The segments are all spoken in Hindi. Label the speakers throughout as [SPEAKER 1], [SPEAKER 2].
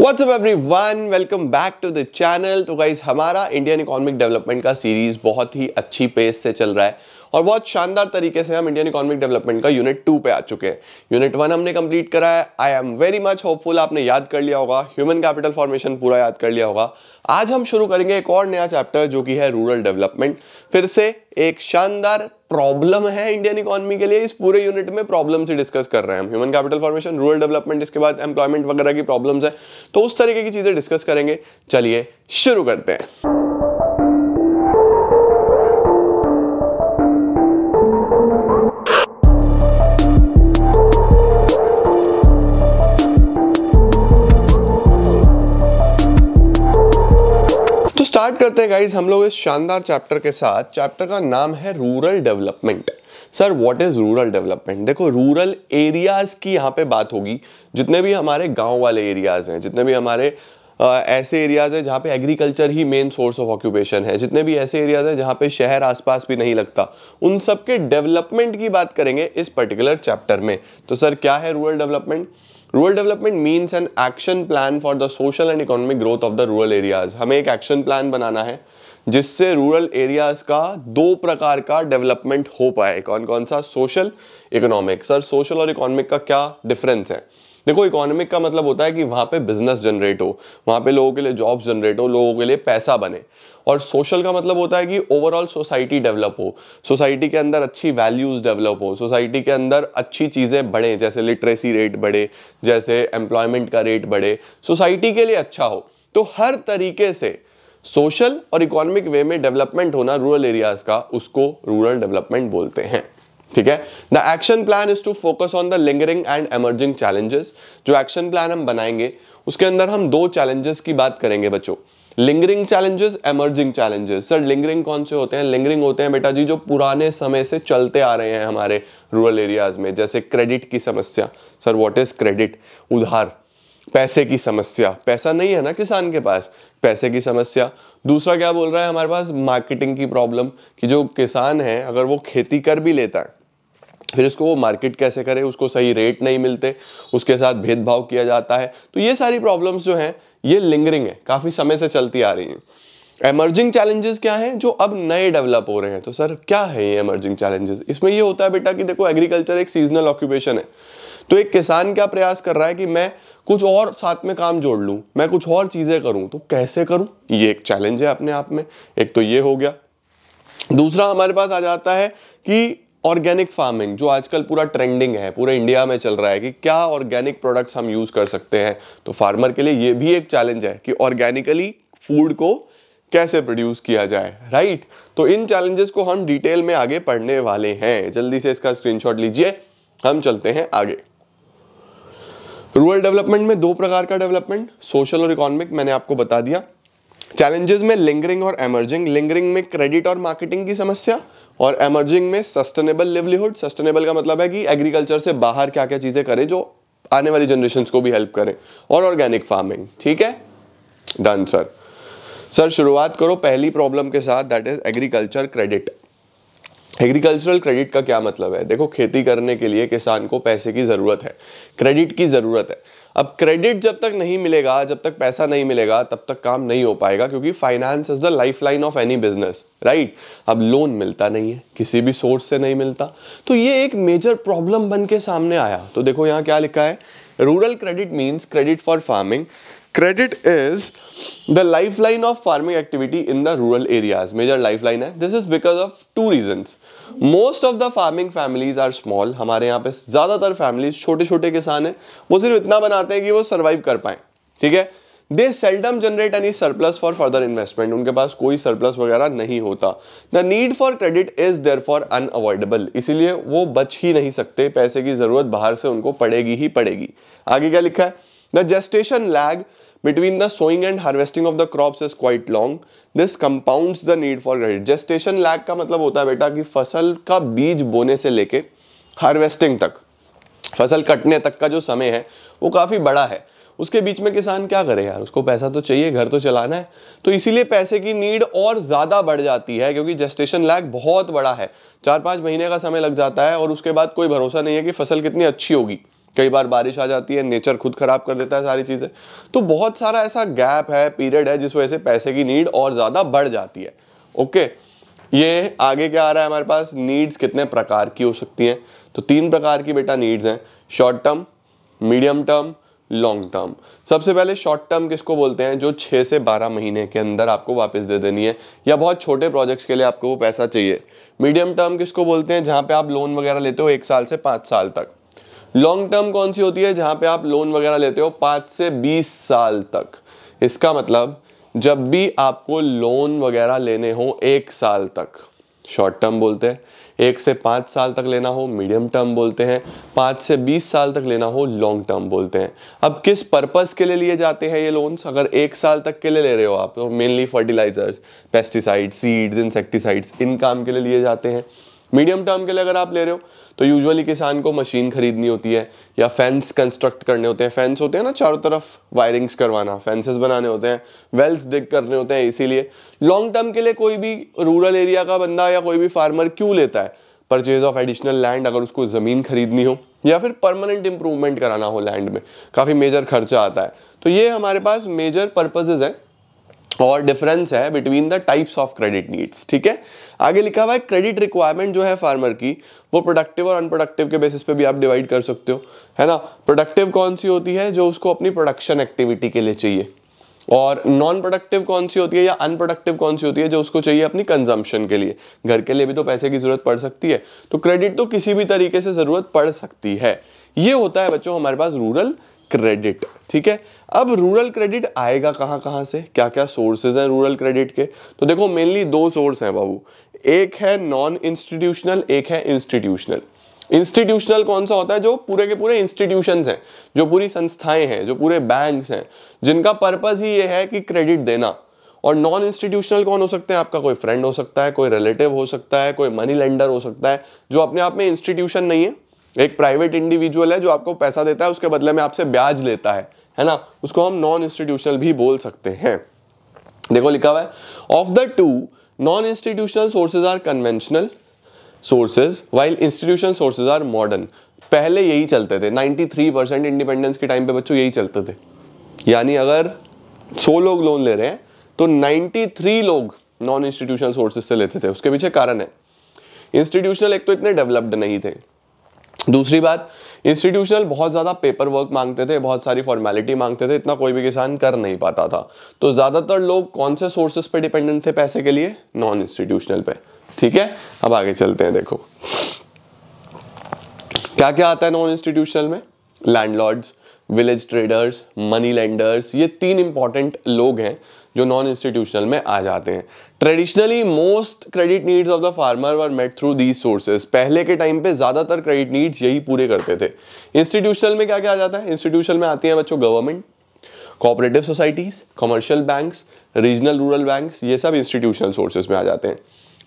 [SPEAKER 1] up everyone? Welcome back to the channel. तो गाइज हमारा इंडियन इकोनॉमिक डेवलपमेंट का सीरीज बहुत ही अच्छी पेस से चल रहा है और बहुत शानदार तरीके से हम इंडियन इकोनॉमिक डेवलपमेंट का यूनिट टू पे आ चुके हैं यूनिट वन हमने कंप्लीट करा है I am very much hopeful आपने याद कर लिया होगा ह्यूमन कैपिटल फॉर्मेशन पूरा याद कर लिया होगा आज हम शुरू करेंगे एक और नया चैप्टर जो कि है रूरल डेवलपमेंट फिर से एक शानदार प्रॉब्लम है इंडियन इकोनॉमी के लिए इस पूरे यूनिट में प्रॉब्लम से डिस्कस कर रहे हैं हम human capital formation rural development इसके बाद एम्प्लॉयमेंट वगैरह की प्रॉब्लम्स है तो उस तरीके की चीज़ें डिस्कस करेंगे चलिए शुरू करते हैं स्टार्ट करते हैं गाइज हम लोग इस शानदार चैप्टर के साथ चैप्टर का नाम है rural development sir what is rural development देखो रूरल एरियाज़ की यहाँ पे बात होगी जितने भी हमारे गांव वाले एरियाज़ हैं जितने भी हमारे आ, ऐसे एरियाज़ हैं जहाँ पे एग्रीकल्चर ही मेन सोर्स ऑफ ऑक्यूपेशन है जितने भी ऐसे एरियाज़ हैं जहाँ पे शहर आसपास भी नहीं लगता उन सब के डेवलपमेंट की बात करेंगे इस पर्टिकुलर चैप्टर में तो सर क्या है rural development rural development means an action plan for the social and economic growth of the rural areas हमें एक एक्शन प्लान बनाना है जिससे रूरल एरियाज का दो प्रकार का डेवलपमेंट हो पाए कौन कौन सा सोशल इकोनॉमिक सर सोशल और इकोनॉमिक का क्या डिफरेंस है देखो इकोनॉमिक का मतलब होता है कि वहां पे बिजनेस जनरेट हो वहाँ पे लोगों के लिए जॉब जनरेट हो लोगों के लिए पैसा बने और सोशल का मतलब होता है कि ओवरऑल सोसाइटी डेवलप हो सोसाइटी के अंदर अच्छी वैल्यूज़ डेवलप हो सोसाइटी के अंदर अच्छी चीज़ें बढ़ें जैसे लिटरेसी रेट बढ़े जैसे एम्प्लॉयमेंट का रेट बढ़े सोसाइटी के लिए अच्छा हो तो हर तरीके से सोशल और इकोनॉमिक वे में डेवलपमेंट होना रूरल एरियाज का उसको रूरल डेवलपमेंट बोलते हैं ठीक है the action plan is to focus on the lingering and emerging challenges जो एक्शन प्लान हम बनाएंगे उसके अंदर हम दो चैलेंजेस की बात करेंगे बच्चों lingering challenges emerging challenges sir lingering कौन से होते हैं लिंगरिंग होते हैं बेटा जी जो पुराने समय से चलते आ रहे हैं हमारे रूरल एरियाज में जैसे क्रेडिट की समस्या सर व्हाट इज क्रेडिट उधार पैसे की समस्या पैसा नहीं है ना किसान के पास पैसे की समस्या दूसरा क्या बोल रहा है हमारे पास मार्केटिंग की प्रॉब्लम कि जो किसान है अगर वो खेती कर भी लेता है फिर उसको वो मार्केट कैसे करे उसको सही रेट नहीं मिलते उसके साथ भेदभाव किया जाता है तो ये सारी प्रॉब्लम्स जो हैं ये लिंगरिंग है काफ़ी समय से चलती आ रही हैं एमर्जिंग चैलेंजेस क्या हैं जो अब नए डेवलप हो रहे हैं तो सर क्या है ये एमर्जिंग चैलेंजेस इसमें ये होता है बेटा कि देखो एग्रीकल्चर एक सीजनल ऑक्यूपेशन है तो एक किसान क्या प्रयास कर रहा है कि मैं कुछ और साथ में काम जोड़ लूं मैं कुछ और चीज़ें करूँ तो कैसे करूँ ये एक चैलेंज है अपने आप में एक तो ये हो गया दूसरा हमारे पास आ जाता है कि ऑर्गेनिक फार्मिंग जो आजकल पूरा ट्रेंडिंग है पूरे इंडिया में चल रहा है कि क्या ऑर्गेनिक प्रोडक्ट्स हम यूज़ कर सकते हैं तो फार्मर के लिए ये भी एक चैलेंज है कि ऑर्गेनिकली फूड को कैसे प्रोड्यूस किया जाए राइट तो इन चैलेंजेस को हम डिटेल में आगे पढ़ने वाले हैं जल्दी से इसका स्क्रीनशॉट लीजिए हम चलते हैं आगे रूरल डेवलपमेंट में दो प्रकार का डेवलपमेंट सोशल और इकोनॉमिक मैंने आपको बता दिया चैलेंजेस में लिंगरिंग और एमर्जिंग लिंगरिंग में क्रेडिट और मार्केटिंग की समस्या और एमर्जिंग में सस्टेनेबल लिवलीहुड सस्टेनेबल का मतलब है कि एग्रीकल्चर से बाहर क्या क्या चीज़ें करें जो आने वाली जनरेशन को भी हेल्प करें और ऑर्गेनिक फार्मिंग ठीक है डन सर सर शुरुआत करो पहली प्रॉब्लम के साथ that is agriculture credit agricultural credit का क्या मतलब है देखो खेती करने के लिए किसान को पैसे की ज़रूरत है क्रेडिट की ज़रूरत है अब क्रेडिट जब तक नहीं मिलेगा जब तक पैसा नहीं मिलेगा तब तक काम नहीं हो पाएगा क्योंकि finance is the life line of any business right अब लोन मिलता नहीं है किसी भी सोर्स से नहीं मिलता तो ये एक मेजर प्रॉब्लम बन के सामने आया तो देखो यहाँ क्या लिखा है rural credit means credit for farming credit is the life line of farming activity in the rural areas major life line है this is because of two reason most of the farming families are small हमारे यहाँ पे ज़्यादातर families छोटे छोटे किसान हैं वो सिर्फ इतना बनाते हैं कि वो सर्वाइव कर पाए ठीक है they seldom generate any surplus for further investment उनके पास कोई सरप्लस वगैरह नहीं होता the need for credit is there for unavoidable इसीलिए वो बच ही नहीं सकते पैसे की जरूरत बाहर से उनको पड़ेगी ही पड़ेगी आगे क्या लिखा है the gestation lag between the sowing and harvesting of the crops is quite long. This compounds the need for credit. Gestation lag का मतलब होता है बेटा कि फसल का बीज बोने से लेके हार्वेस्टिंग तक फसल कटने तक का जो समय है वो काफ़ी बड़ा है उसके बीच में किसान क्या करे यार उसको पैसा तो चाहिए घर तो चलाना है तो इसीलिए पैसे की नीड और ज़्यादा बढ़ जाती है क्योंकि जेस्टेशन लैग बहुत बड़ा है चार पाँच महीने का समय लग जाता है और उसके बाद कोई भरोसा नहीं है कि फसल कितनी अच्छी होगी कई बार बारिश आ जाती है नेचर खुद ख़राब कर देता है सारी चीज़ें तो बहुत सारा ऐसा गैप है पीरियड है जिस वजह से पैसे की नीड और ज़्यादा बढ़ जाती है ओके ये आगे क्या आ रहा है हमारे पास नीड्स कितने प्रकार की हो सकती हैं तो तीन प्रकार की बेटा नीड्स हैं short term medium term long term सबसे पहले शॉर्ट टर्म किसको बोलते हैं जो छह से बारह महीने के अंदर आपको वापस दे देनी है या बहुत छोटे प्रोजेक्ट्स के लिए आपको वो पैसा चाहिए मीडियम टर्म किसको बोलते हैं जहाँ पे आप लोन वगैरह लेते हो एक साल से पाँच साल तक लॉन्ग टर्म कौन सी होती है जहां पे आप लोन वगैरह लेते हो पांच से बीस साल तक इसका मतलब जब भी आपको लोन वगैरह लेने हो एक साल तक शॉर्ट टर्म बोलते हैं एक से पाँच साल तक लेना हो मीडियम टर्म बोलते हैं पाँच से बीस साल तक लेना हो लॉन्ग टर्म बोलते हैं अब किस पर्पज़ के लिए लिए जाते हैं ये लोन्स अगर एक साल तक के लिए ले रहे हो आप तो mainly fertilisers pesticide seeds insecticides इन काम के लिए लिए जाते हैं मीडियम टर्म के लिए अगर आप ले रहे हो तो यूजुअली किसान को मशीन खरीदनी होती है या फेंस कंस्ट्रक्ट करने होते हैं फेंस होते हैं ना चारों तरफ वायरिंग्स करवाना फेंसेस बनाने होते हैं वेल्स डिग करने होते हैं इसीलिए लॉन्ग टर्म के लिए कोई भी रूरल एरिया का बंदा या कोई भी फार्मर क्यों लेता है परचेज ऑफ एडिशनल लैंड अगर उसको ज़मीन खरीदनी हो या फिर परमानेंट इंप्रूवमेंट कराना हो लैंड में काफ़ी मेजर खर्चा आता है तो ये हमारे पास मेजर पर्पजेज़ हैं और डिफरेंस है between the types of credit needs ठीक है आगे लिखा हुआ है क्रेडिट रिक्वायरमेंट जो है फार्मर की वो प्रोडक्टिव और अनप्रोडक्टिव के बेसिस पे भी आप डिवाइड कर सकते हो है ना प्रोडक्टिव कौन सी होती है जो उसको अपनी प्रोडक्शन एक्टिविटी के लिए चाहिए और नॉन प्रोडक्टिव कौन सी होती है या अनप्रोडक्टिव कौन सी होती है जो उसको चाहिए अपनी कंजम्पशन के लिए घर के लिए भी तो पैसे की ज़रूरत पड़ सकती है तो क्रेडिट तो किसी भी तरीके से ज़रूरत पड़ सकती है ये होता है बच्चों हमारे पास रूरल क्रेडिट ठीक है अब रूरल क्रेडिट आएगा कहाँ कहाँ से क्या क्या सोर्सेज हैं रूरल क्रेडिट के तो देखो मेनली दो सोर्स हैं बाबू एक है नॉन इंस्टीट्यूशनल एक है इंस्टीट्यूशनल इंस्टीट्यूशनल कौन सा होता है जो पूरे के पूरे इंस्टीट्यूशन हैं जो पूरी संस्थाएं हैं जो पूरे बैंक हैं जिनका पर्पज ही ये है कि क्रेडिट देना और नॉन इंस्टीट्यूशनल कौन हो सकते हैं आपका कोई फ्रेंड हो सकता है कोई रिलेटिव हो सकता है कोई मनी लेंडर हो सकता है जो अपने आप में इंस्टीट्यूशन नहीं है एक प्राइवेट इंडिविजुअल है जो आपको पैसा देता है उसके बदले में आपसे ब्याज लेता है है ना उसको हम नॉन इंस्टीट्यूशनल भी बोल सकते हैं देखो लिखा हुआ है of the two non institutional sources are conventional sources while institutional sources are modern पहले यही चलते थे 93 परसेंट इंडिपेंडेंस के टाइम पे बच्चों यही चलते थे यानी अगर 100 लोग लोन ले रहे हैं तो 93 लोग नॉन इंस्टीट्यूशनल सोर्सेज से लेते थे उसके पीछे कारण है इंस्टीट्यूशनल एक तो इतने डेवलप्ड नहीं थे दूसरी बात इंस्टीट्यूशनल बहुत ज़्यादा पेपर वर्क मांगते थे बहुत सारी फॉर्मेलिटी मांगते थे इतना कोई भी किसान कर नहीं पाता था तो ज़्यादातर लोग कौन से सोर्सेस पे डिपेंडेंट थे पैसे के लिए नॉन इंस्टीट्यूशनल पे ठीक है अब आगे चलते हैं देखो क्या क्या आता है नॉन इंस्टीट्यूशनल में landlords village traders money lenders ये तीन इंपॉर्टेंट लोग हैं जो नॉन इंस्टीट्यूशनल में आ जाते हैं traditionally most credit needs of the farmer were met through these sources पहले के टाइम पे ज़्यादातर क्रेडिट नीड्स यही पूरे करते थे इंस्टीट्यूशनल में क्या क्या आ जाता है इंस्टीट्यूशनल में आती हैं बच्चों government cooperative societies commercial banks regional rural banks ये सब इंस्टीट्यूशनल सोर्सेज में आ जाते हैं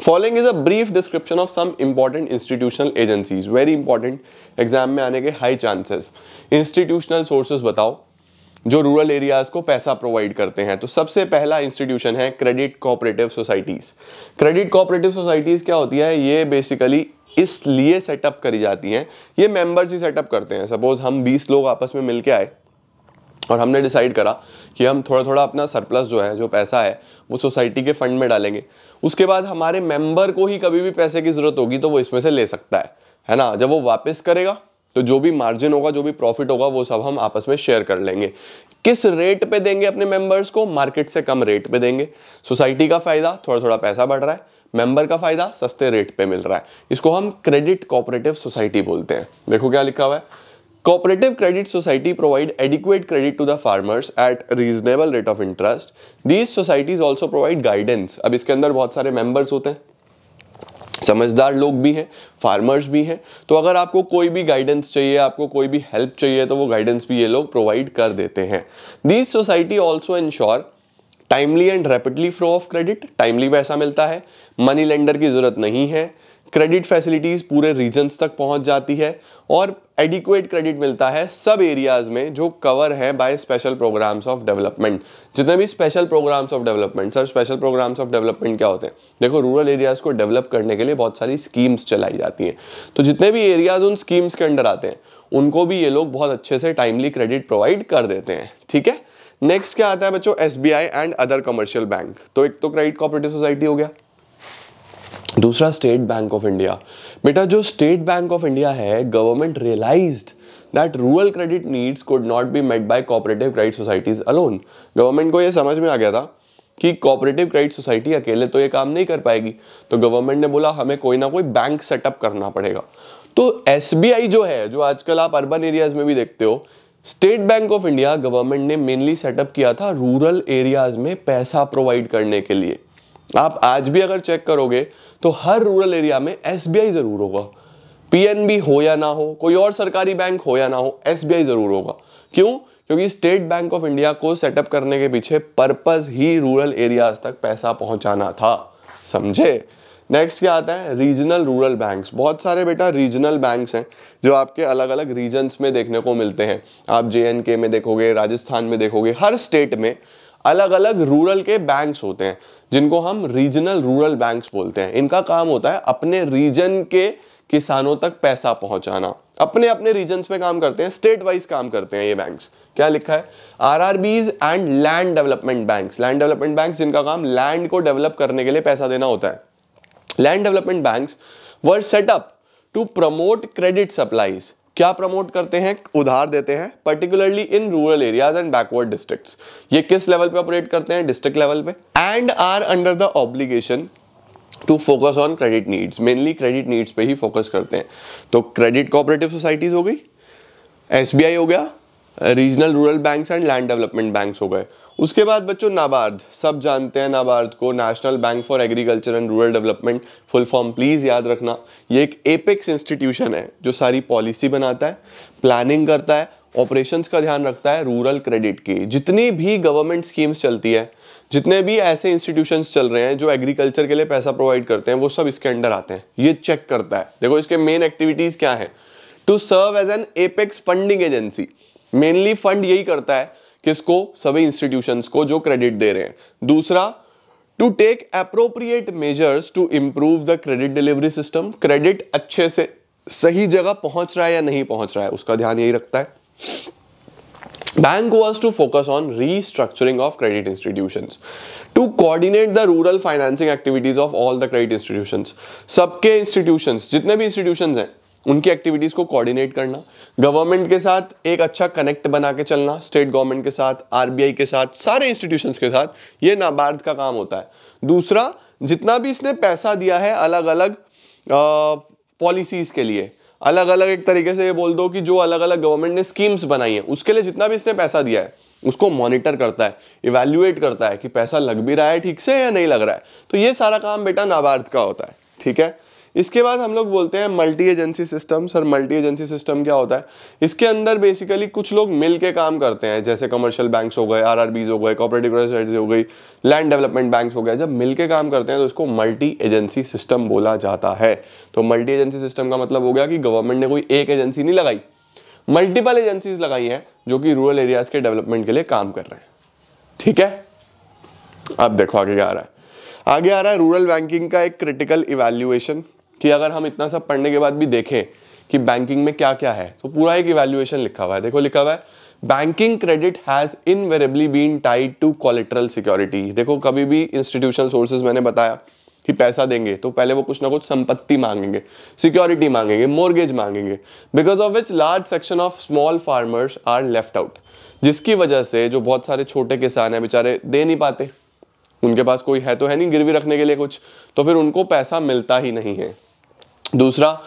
[SPEAKER 1] following is a brief description of some important institutional agencies very important exam में आने के हाई चांसेस इंस्टीट्यूशनल सोर्सेज बताओ जो रूरल एरियाज़ को पैसा प्रोवाइड करते हैं तो सबसे पहला इंस्टीट्यूशन है credit cooperative societies credit cooperative societies क्या होती है ये बेसिकली इसलिए सेटअप करी जाती हैं ये मेंबर्स ही सेटअप करते हैं सपोज़ हम 20 लोग आपस में मिलके आए और हमने डिसाइड करा कि हम थोड़ा थोड़ा अपना सरप्लस जो है जो पैसा है वो सोसाइटी के फंड में डालेंगे उसके बाद हमारे मेंबर को ही कभी भी पैसे की ज़रूरत होगी तो वो इसमें से ले सकता है है ना जब वो वापस करेगा तो जो भी मार्जिन होगा जो भी प्रॉफिट होगा वो सब हम आपस में शेयर कर लेंगे किस रेट पे देंगे अपने मेंबर्स को मार्केट से कम रेट पे देंगे सोसाइटी का फायदा थोड़ा थोड़ा पैसा बढ़ रहा है मेंबर का फायदा सस्ते रेट पे मिल रहा है इसको हम क्रेडिट कोऑपरेटिव सोसाइटी बोलते हैं देखो क्या लिखा हुआ है cooperative credit society provide adequate credit to the farmers at reasonable rate of interest these societies also provide guidance अब इसके अंदर बहुत सारे मेंबर्स होते हैं समझदार लोग भी हैं फार्मर्स भी हैं तो अगर आपको कोई भी गाइडेंस चाहिए आपको कोई भी हेल्प चाहिए तो वो गाइडेंस भी ये लोग प्रोवाइड कर देते हैं these society also ensure timely and rapidly flow of credit timely पैसा मिलता है मनी लेंडर की ज़रूरत नहीं है क्रेडिट फैसिलिटीज़ पूरे रीजन्स तक पहुंच जाती है और एडिक्वेट क्रेडिट मिलता है सब एरियाज़ में जो कवर है by special programmes of development जितने भी special programmes of development sir special programmes of development क्या होते हैं देखो रूरल एरियाज़ को डेवलप करने के लिए बहुत सारी स्कीम्स चलाई जाती हैं तो जितने भी एरियाज़ उन स्कीम्स के अंडर आते हैं उनको भी ये लोग बहुत अच्छे से टाइमली क्रेडिट प्रोवाइड कर देते हैं ठीक है नेक्स्ट क्या आता है बच्चों S and other commercial bank तो एक तो क्रेडिट कॉपरेटिव सोसाइटी हो गया दूसरा स्टेट बैंक ऑफ इंडिया बेटा जो स्टेट बैंक ऑफ इंडिया है government realise that rural credit needs could not be met by cooperative credit societies alone government को यह समझ में आ गया था कि कॉपरेटिव क्रेडिट सोसाइटी अकेले तो ये काम नहीं कर पाएगी तो गवर्नमेंट ने बोला हमें कोई ना कोई बैंक सेटअप करना पड़ेगा तो एस जो है जो आजकल आप अर्बन एरियाज में भी देखते हो State Bank of India government ने मेनली सेटअप किया था रूरल एरियाज में पैसा प्रोवाइड करने के लिए आप आज भी अगर चेक करोगे तो हर रूरल एरिया में एस ज़रूर होगा पी हो या ना हो कोई और सरकारी बैंक हो या ना हो एस ज़रूर होगा क्यों क्योंकि स्टेट बैंक ऑफ इंडिया को सेटअप करने के पीछे पर्पस ही रूरल एरियाज तक पैसा पहुंचाना था समझे नेक्स्ट क्या आता है रीजनल रूरल बैंक्स बहुत सारे बेटा रीजनल बैंक्स हैं जो आपके अलग अलग रीजन्स में देखने को मिलते हैं आप जे में देखोगे राजस्थान में देखोगे हर स्टेट में अलग अलग रूरल के बैंक्स होते हैं जिनको हम रीजनल रूरल बैंक्स बोलते हैं इनका काम होता है अपने रीजन के किसानों तक पैसा पहुंचाना अपने अपने रीजन में काम करते हैं स्टेट वाइज काम करते हैं ये बैंक्स क्या लिखा है R R Bs and land development bank land development bank जिनका काम लैंड को डेवलप करने के लिए पैसा देना होता है land development bank were set up to promote credit supplies क्या प्रमोट करते हैं उधार देते हैं particularly in rural areas and backward districts ये किस लेवल पे ऑपरेट करते हैं डिस्ट्रिक्ट लेवल पे and are under the obligation to focus on credit needs mainly credit needs पे ही फोकस करते हैं तो क्रेडिट कोऑपरेटिव सोसाइटीज हो गई एस हो गया regional rural banks and land development banks हो गए उसके बाद बच्चों नाबार्ड सब जानते हैं नाबार्ड को National Bank for Agriculture and Rural Development full form please याद रखना ये एक एपेक्स इंस्टीट्यूशन है जो सारी पॉलिसी बनाता है प्लानिंग करता है ऑपरेशंस का ध्यान रखता है रूरल क्रेडिट की जितनी भी गवर्नमेंट स्कीम्स चलती है जितने भी ऐसे इंस्टीट्यूशंस चल रहे हैं जो एग्रीकल्चर के लिए पैसा प्रोवाइड करते हैं वो सब इसके अंडर आते हैं ये चेक करता है देखो इसके मेन एक्टिविटीज़ क्या है to serve as an apex funding agency mainly fund यही करता है किसको सभी इंस्टीट्यूशन को जो क्रेडिट दे रहे हैं दूसरा to take appropriate measures to improve the credit delivery system credit अच्छे से सही जगह पहुंच रहा है या नहीं पहुंच रहा है उसका ध्यान यही रखता है bank was to focus on restructuring of credit institution to coordinate the rural financing activities of all the credit institution सबके इंस्टीट्यूशन जितने भी इंस्टीट्यूशन हैं उनकी एक्टिविटीज़ को कोऑर्डिनेट करना गवर्नमेंट के साथ एक अच्छा कनेक्ट बना के चलना स्टेट गवर्नमेंट के साथ आरबीआई के साथ सारे इंस्टीट्यूशन के साथ ये नाबार्ड का काम होता है दूसरा जितना भी इसने पैसा दिया है अलग अलग पॉलिसीज़ के लिए अलग अलग एक तरीके से ये बोल दो कि जो अलग अलग गवर्नमेंट ने स्कीम्स बनाई है उसके लिए जितना भी इसने पैसा दिया है उसको मॉनिटर करता है इवेल्युएट करता है कि पैसा लग भी रहा है ठीक से या नहीं लग रहा है तो ये सारा काम बेटा नाबार्ड का होता है ठीक है इसके बाद हम लोग बोलते हैं multi agency system sir multi agency system क्या होता है इसके अंदर बेसिकली कुछ लोग मिल के काम करते हैं जैसे कमर्शियल बैंक्स हो गए आर हो गए कॉपरेटिव सोसाइटीज हो गई लैंड डेवलपमेंट बैंक्स हो गए जब मिल के काम करते हैं तो इसको मल्टी एजेंसी सिस्टम बोला जाता है तो मल्टी एजेंसी सिस्टम का मतलब हो गया कि गवर्नमेंट ने कोई एक एजेंसी नहीं लगाई मल्टीपल एजेंसीज लगाई हैं जो कि रूरल एरियाज के डेवलपमेंट के लिए काम कर रहे हैं ठीक है अब देखो आगे क्या आ रहा है आगे आ रहा है रूरल बैंकिंग का एक क्रिटिकल इवेल्युएशन कि अगर हम इतना सब पढ़ने के बाद भी देखें कि बैंकिंग में क्या क्या है तो पूरा एक इवेल्युएशन लिखा हुआ है देखो लिखा हुआ है banking credit has invariably been tied to collateral security देखो कभी भी इंस्टीट्यूशनल सोर्सेज मैंने बताया कि पैसा देंगे तो पहले वो कुछ ना कुछ संपत्ति मांगेंगे सिक्योरिटी मांगेंगे मोर्गेज मांगेंगे because of which large section of small farmers are left out जिसकी वजह से जो बहुत सारे छोटे किसान हैं बेचारे दे नहीं पाते उनके पास कोई है तो है नहीं गिरवी रखने के लिए कुछ तो फिर उनको पैसा मिलता ही नहीं है दूसरा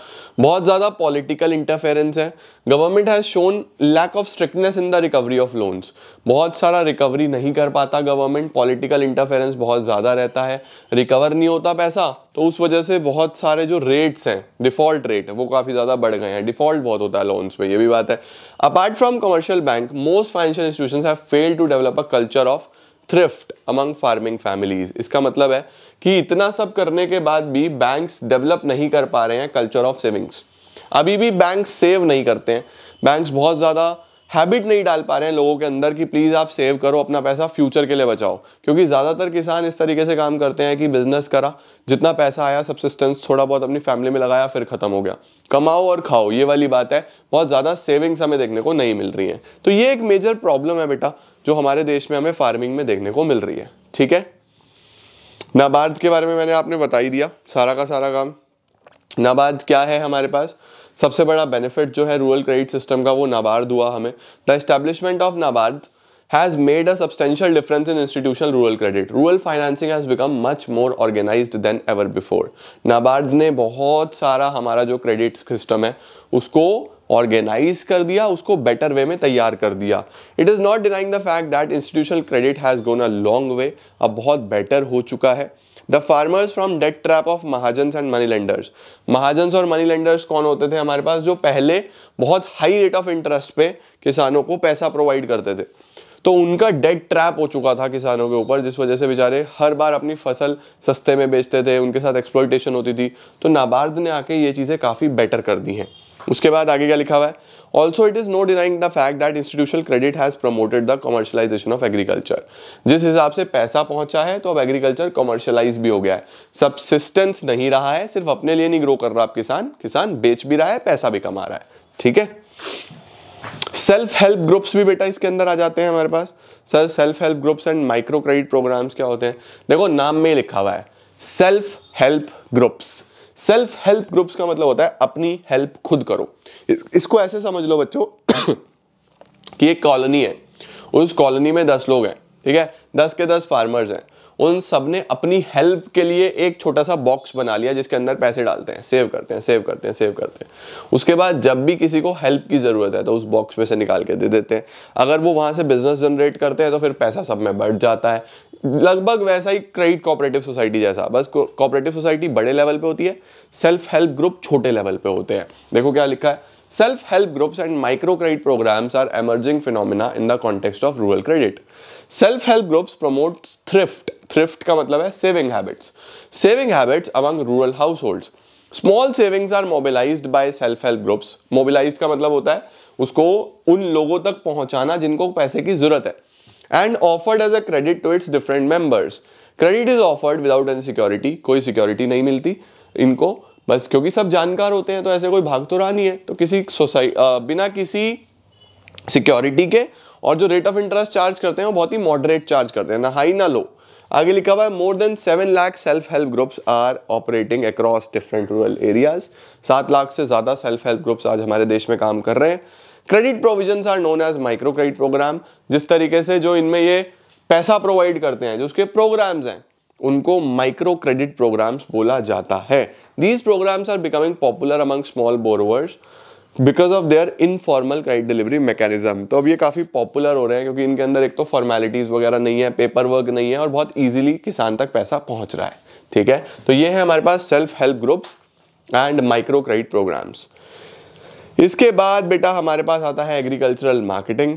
[SPEAKER 1] बहुत ज़्यादा पॉलिटिकल इंटरफेरेंस है government has shown lack of strictness in the recovery of loans बहुत सारा रिकवरी नहीं कर पाता गवर्नमेंट पॉलिटिकल इंटरफेरेंस बहुत ज़्यादा रहता है रिकवर नहीं होता पैसा तो उस वजह से बहुत सारे जो रेट्स हैं डिफ़ॉल्ट रेट है वो काफ़ी ज़्यादा बढ़ गए हैं डिफ़ॉल्ट बहुत होता है लोन्स पे ये भी बात है apart from commercial bank most financial institution have to develop a culture of thrift among farming families इसका मतलब है कि इतना सब करने के बाद भी बैंक्स डेवलप नहीं कर पा रहे हैं कल्चर ऑफ सेविंग्स अभी भी बैंक सेव नहीं करते हैं बैंक्स बहुत ज़्यादा हैबिट नहीं डाल पा रहे हैं लोगों के अंदर कि प्लीज़ आप सेव करो अपना पैसा फ्यूचर के लिए बचाओ क्योंकि ज़्यादातर किसान इस तरीके से काम करते हैं कि बिज़नेस करा जितना पैसा आया सबसिस्टेंस थोड़ा बहुत अपनी फैमिली में लगाया फिर ख़त्म हो गया कमाओ और खाओ ये वाली बात है बहुत ज़्यादा सेविंग्स हमें देखने को नहीं मिल रही है तो ये एक मेजर प्रॉब्लम है बेटा जो हमारे देश में हमें फार्मिंग में देखने को मिल रही है ठीक है नाबार्ड के बारे में मैंने आपने बता ही दिया सारा का सारा काम नाबार्ड क्या है हमारे पास सबसे बड़ा बेनिफिट जो है रूरल क्रेडिट सिस्टम का वो नाबार्ड हुआ हमें the establishment of NABARD has made a substantial difference in institutional rural credit rural financing has become much more organise than ever before NABARD ने बहुत सारा हमारा जो क्रेडिट सिस्टम है उसको ऑर्गेनाइज कर दिया उसको बेटर वे में तैयार कर दिया it is not denying the fact that institutional credit has gone a long way अब बहुत बेटर हो चुका है the farmers from debt trap of mahajan and money lenders mahajans और मनी लेंडर्स कौन होते थे हमारे पास जो पहले बहुत हाई रेट ऑफ इंटरेस्ट पे किसानों को पैसा प्रोवाइड करते थे तो उनका डेट ट्रैप हो चुका था किसानों के ऊपर जिस वजह से बेचारे हर बार अपनी फसल सस्ते में बेचते थे उनके साथ एक्सप्लोइटेशन होती थी तो नाबार्द ने आके ये चीज़ें काफ़ी बेटर कर दी हैं उसके बाद आगे क्या लिखा हुआ है also it is no denying the fact that institutional credit has promoted the commercialisation of agriculture जिस हिसाब से पैसा पहुंचा है तो अब एग्रीकल्चर कमर्शलाइज भी हो गया है सबसिस्टेंस नहीं रहा है सिर्फ अपने लिए नहीं ग्रो कर रहा आप किसान किसान बेच भी रहा है पैसा भी कमा रहा है ठीक है सेल्फ हेल्प ग्रुप्स भी बेटा इसके अंदर आ जाते हैं हमारे पास sir self help groups and micro credit programmes क्या होते हैं देखो नाम में लिखा हुआ है self help groups self help groups का मतलब होता है अपनी हेल्प खुद करो इस, इसको ऐसे समझ लो बच्चों कि एक कॉलोनी है उस कॉलोनी में दस लोग हैं ठीक है दस के दस फार्मर्स हैं उन सब ने अपनी हेल्प के लिए एक छोटा सा बॉक्स बना लिया जिसके अंदर पैसे डालते हैं सेव करते हैं सेव करते हैं सेव करते हैं उसके बाद जब भी किसी को हेल्प की ज़रूरत है तो उस बॉक्स में से निकाल के दे देते हैं अगर वो वहाँ से बिजनेस जनरेट करते हैं तो फिर पैसा सब में बढ़ जाता है लगभग वैसा ही क्रेडिट कोऑपरेटिव सोसाइटी जैसा बस कोऑपरेटिव सोसाइटी बड़े लेवल पे होती है सेल्फ हेल्प ग्रुप छोटे लेवल पे होते हैं देखो क्या लिखा है self help groups and micro credit programmes are emerging phenomena in the context of rural credit self help groups promote thrift thrift का मतलब है saving habits saving habits among rural household small savings are mobilise by self help groups mobilise का मतलब होता है उसको उन लोगों तक पहुंचाना जिनको पैसे की जरूरत है and offered as a credit to its different members credit is offered without any security कोई सिक्योरिटी नहीं मिलती इनको बस क्योंकि सब जानकार होते हैं तो ऐसे कोई भाग तो रहा नहीं है तो किसी सोसाइटी बिना किसी सिक्योरिटी के और जो रेट ऑफ इंटरेस्ट चार्ज करते हैं वो बहुत ही मॉडरेट चार्ज करते हैं ना हाई ना लो आगे लिखा हुआ है more than seven lakh self help groups are operating across different rural areas सात लाख से ज़्यादा सेल्फ हेल्प ग्रुप्स आज हमारे देश में काम कर रहे हैं credit provision are known as micro credit programme जिस तरीके से जो इनमें ये पैसा प्रोवाइड करते हैं जो उसके प्रोग्राम्स हैं उनको माइक्रो क्रेडिट प्रोग्राम्स बोला जाता है these programmes are becoming popular among small borrowers because of their informal credit delivery mechanism तो अब ये काफ़ी पॉपुलर हो रहे हैं क्योंकि इनके अंदर एक तो फॉर्मेलिटीज़ वगैरह नहीं है पेपर वर्क नहीं है और बहुत ईजिली किसान तक पैसा पहुंच रहा है ठीक है तो ये है हमारे पास self help groups and micro credit programmes इसके बाद बेटा हमारे पास आता है एग्रीकल्चरल मार्केटिंग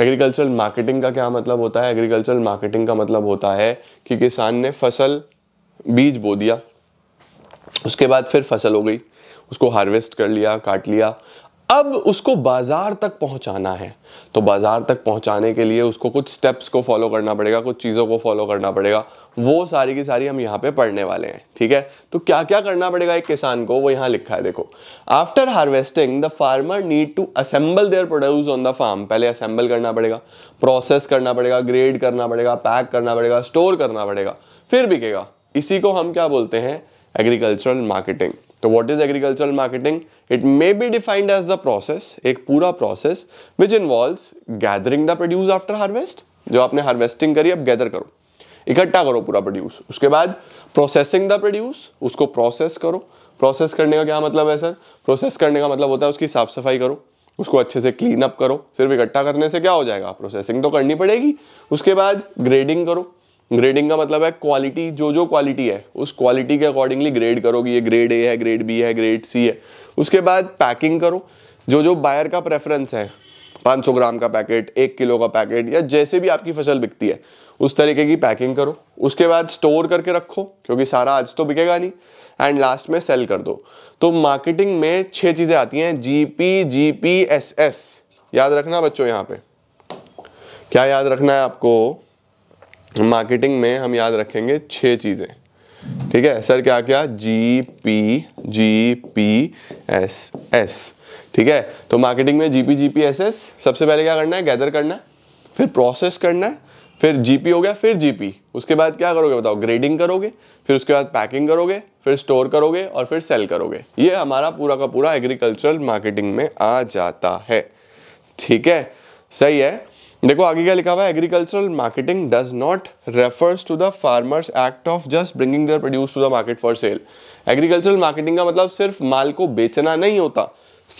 [SPEAKER 1] एग्रीकल्चरल मार्केटिंग का क्या मतलब होता है एग्रीकल्चरल मार्केटिंग का मतलब होता है कि किसान ने फसल बीज बो दिया उसके बाद फिर फसल हो गई उसको हार्वेस्ट कर लिया काट लिया अब उसको बाज़ार तक पहुंचाना है तो बाज़ार तक पहुंचाने के लिए उसको कुछ स्टेप्स को फॉलो करना पड़ेगा कुछ चीज़ों को फॉलो करना पड़ेगा वो सारी की सारी हम यहां पे पढ़ने वाले हैं ठीक है तो क्या क्या करना पड़ेगा एक किसान को वो यहां लिखा है देखो after harvesting the farmer need to assemble their produce on the farm पहले असेंबल करना पड़ेगा प्रोसेस करना पड़ेगा ग्रेड करना पड़ेगा पैक करना पड़ेगा स्टोर करना पड़ेगा फिर बिकेगा इसी को हम क्या बोलते हैं agricultural marketing So what is agricultural marketing? It may be defined as the process, एक पूरा process which involves gathering the produce after harvest. जो आपने harvesting करी अब gather करो इकट्ठा करो पूरा प्रोड्यूस उसके बाद प्रोसेसिंग द प्रोड्यूस उसको प्रोसेस करो प्रोसेस करने का क्या मतलब है सर प्रोसेस करने का मतलब होता है उसकी साफ सफाई करो उसको अच्छे से क्लीन अप करो सिर्फ इकट्ठा करने से क्या हो जाएगा प्रोसेसिंग तो करनी पड़ेगी उसके बाद ग्रेडिंग करो ग्रेडिंग का मतलब है क्वालिटी जो जो क्वालिटी है उस क्वालिटी के अकॉर्डिंगली ग्रेड करोगे ये ग्रेड ए है ग्रेड बी है ग्रेड सी है उसके बाद पैकिंग करो जो जो बायर का प्रेफरेंस है 500 ग्राम का पैकेट एक किलो का पैकेट या जैसे भी आपकी फसल बिकती है उस तरीके की पैकिंग करो उसके बाद स्टोर करके रखो क्योंकि सारा आज तो बिकेगा नहीं एंड लास्ट में सेल कर दो तो मार्केटिंग में छः चीज़ें आती हैं G P G P S S याद रखना बच्चों यहाँ पे क्या याद रखना है आपको मार्केटिंग में हम याद रखेंगे छः चीज़ें ठीक है सर क्या क्या G P G P S S ठीक है तो मार्केटिंग में G P G P S S सबसे पहले क्या करना है गैदर करना है फिर प्रोसेस करना है फिर जीपी हो गया फिर जीपी उसके बाद क्या करोगे बताओ ग्रेडिंग करोगे फिर उसके बाद पैकिंग करोगे फिर स्टोर करोगे और फिर सेल करोगे ये हमारा पूरा का पूरा एग्रीकल्चरल मार्केटिंग में आ जाता है ठीक है सही है देखो आगे क्या लिखा हुआ है agricultural marketing does not refers to the farmers act of just bringing their produce to the market for sale agricultural marketing का मतलब सिर्फ माल को बेचना नहीं होता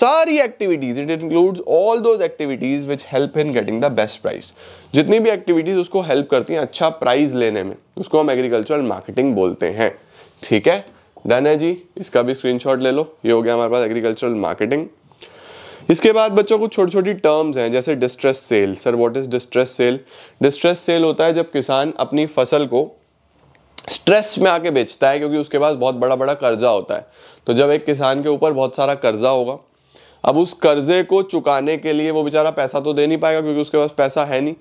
[SPEAKER 1] सारी activities it includes all those activities which help in getting the best price जितनी भी एक्टिविटीज उसको हेल्प करती हैं अच्छा प्राइस लेने में उसको हम एग्रीकल्चरल मार्केटिंग बोलते हैं ठीक है डन है जी इसका भी स्क्रीनशॉट ले लो ये हो गया हमारे पास एग्रीकल्चरल मार्केटिंग इसके बाद बच्चों कुछ छोटी छोटी टर्म्स हैं जैसे distress sale sir what is distress sale distress sale होता है जब किसान अपनी फसल को स्ट्रेस में आके बेचता है क्योंकि उसके पास बहुत बड़ा बड़ा कर्जा होता है तो जब एक किसान के ऊपर बहुत सारा कर्जा होगा अब उस कर्जे को चुकाने के लिए वो बेचारा पैसा तो दे नहीं पाएगा क्योंकि उसके पास पैसा है नहीं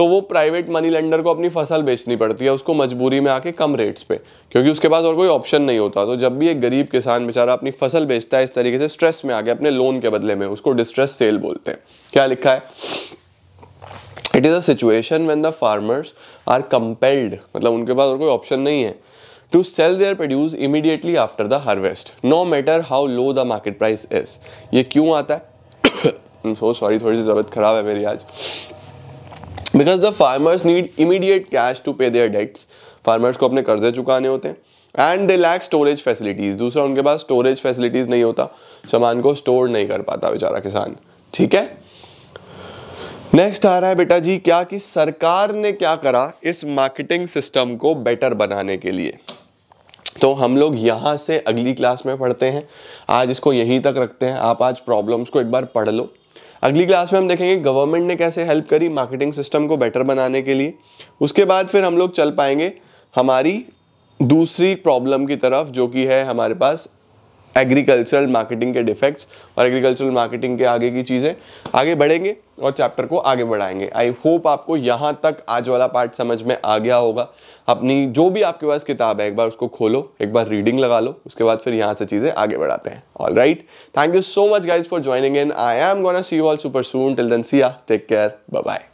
[SPEAKER 1] तो वो प्राइवेट मनी लेंडर को अपनी फसल बेचनी पड़ती है उसको मजबूरी में आके कम रेट्स पे क्योंकि उसके पास और कोई ऑप्शन नहीं होता तो जब भी एक गरीब किसान बेचारा अपनी फसल बेचता है इस तरीके से स्ट्रेस में आके अपने लोन के बदले में उसको डिस्ट्रेस सेल बोलते हैं क्या लिखा है it is a situation when the farmers are compelled मतलब उनके पास और कोई ऑप्शन नहीं है to sell their produce immediately after the harvest no matter how low the market price is ये क्यों आता है सॉरी so थोड़ी सी तबीयत खराब है मेरी आज because the farmers need immediate cash to pay their debts फार्मर्स को अपने कर्जे चुकाने होते हैं and they lack storage facilities दूसरा उनके पास स्टोरेज फैसिलिटीज़ नहीं होता सामान को स्टोर नहीं कर पाता बेचारा किसान ठीक है नेक्स्ट आ रहा है बेटा जी क्या कि सरकार ने क्या करा इस मार्केटिंग सिस्टम को बेटर बनाने के लिए तो हम लोग यहां से अगली क्लास में पढ़ते हैं आज इसको यहीं तक रखते हैं आप आज प्रॉब्लम्स को एक बार पढ़ लो अगली क्लास में हम देखेंगे गवर्नमेंट ने कैसे हेल्प करी मार्केटिंग सिस्टम को बेटर बनाने के लिए उसके बाद फिर हम लोग चल पाएंगे हमारी दूसरी प्रॉब्लम की तरफ जो कि है हमारे पास एग्रीकल्चरल मार्केटिंग के डिफेक्ट्स और एग्रीकल्चरल मार्केटिंग के आगे की चीज़ें आगे बढ़ेंगे और चैप्टर को आगे बढ़ाएंगे आई होप आपको यहाँ तक आज वाला पार्ट समझ में आ गया होगा अपनी जो भी आपके पास किताब है एक बार उसको खोलो एक बार रीडिंग लगा लो उसके बाद फिर यहाँ से चीज़ें आगे बढ़ाते हैं all right thank you so much guys for joining and I am gonna see you all super soon till see ya take care bye